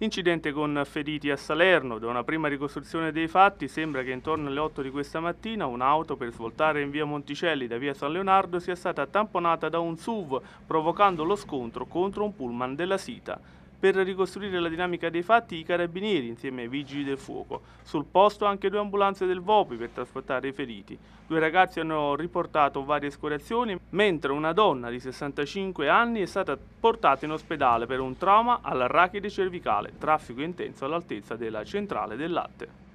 Incidente con feriti a Salerno. Da una prima ricostruzione dei fatti sembra che intorno alle 8 di questa mattina un'auto per svoltare in via Monticelli da via San Leonardo sia stata tamponata da un SUV provocando lo scontro contro un pullman della Sita. Per ricostruire la dinamica dei fatti, i carabinieri, insieme ai vigili del fuoco, sul posto anche due ambulanze del VOPI per trasportare i feriti. Due ragazzi hanno riportato varie scoriazioni, mentre una donna di 65 anni è stata portata in ospedale per un trauma alla rachide cervicale, traffico intenso all'altezza della centrale del latte.